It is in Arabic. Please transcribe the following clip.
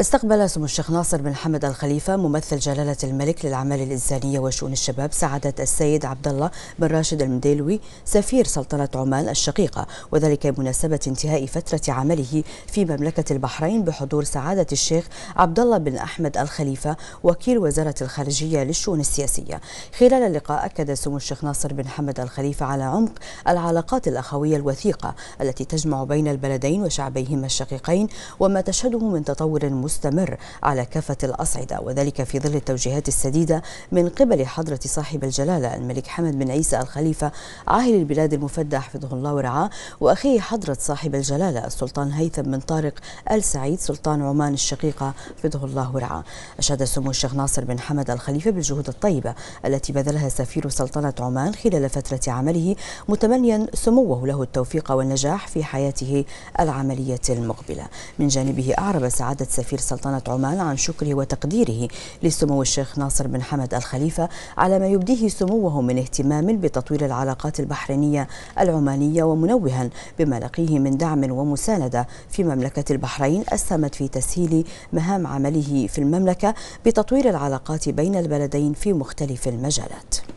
استقبل سمو الشيخ ناصر بن حمد الخليفة ممثل جلالة الملك للأعمال الإنسانية وشؤون الشباب سعادة السيد عبد الله بن راشد المديلوي سفير سلطنة عمان الشقيقة وذلك بمناسبة انتهاء فترة عمله في مملكة البحرين بحضور سعادة الشيخ عبد الله بن أحمد الخليفة وكيل وزارة الخارجية للشؤون السياسية خلال اللقاء أكد سمو الشيخ ناصر بن حمد الخليفة على عمق العلاقات الأخوية الوثيقة التي تجمع بين البلدين وشعبيهما الشقيقين وما تشهده من تطور مستمر على كافة الأصعدة وذلك في ظل التوجيهات السديدة من قبل حضرة صاحب الجلالة الملك حمد بن عيسى الخليفة عاهل البلاد المفدى حفظه الله ورعاه وأخيه حضرة صاحب الجلالة السلطان هيثم بن طارق آل سعيد سلطان عمان الشقيقة حفظه الله ورعاه أشاد سمو الشيخ ناصر بن حمد الخليفة بالجهود الطيبة التي بذلها سفير سلطنة عمان خلال فترة عمله متمنيا سموه له التوفيق والنجاح في حياته العملية المقبلة من جانبه أعرب سعادة سفير سفير سلطنة عمان عن شكره وتقديره لسمو الشيخ ناصر بن حمد الخليفة على ما يبديه سموه من اهتمام بتطوير العلاقات البحرينية العمانية ومنوها بما لقيه من دعم ومساندة في مملكة البحرين أسهمت في تسهيل مهام عمله في المملكة بتطوير العلاقات بين البلدين في مختلف المجالات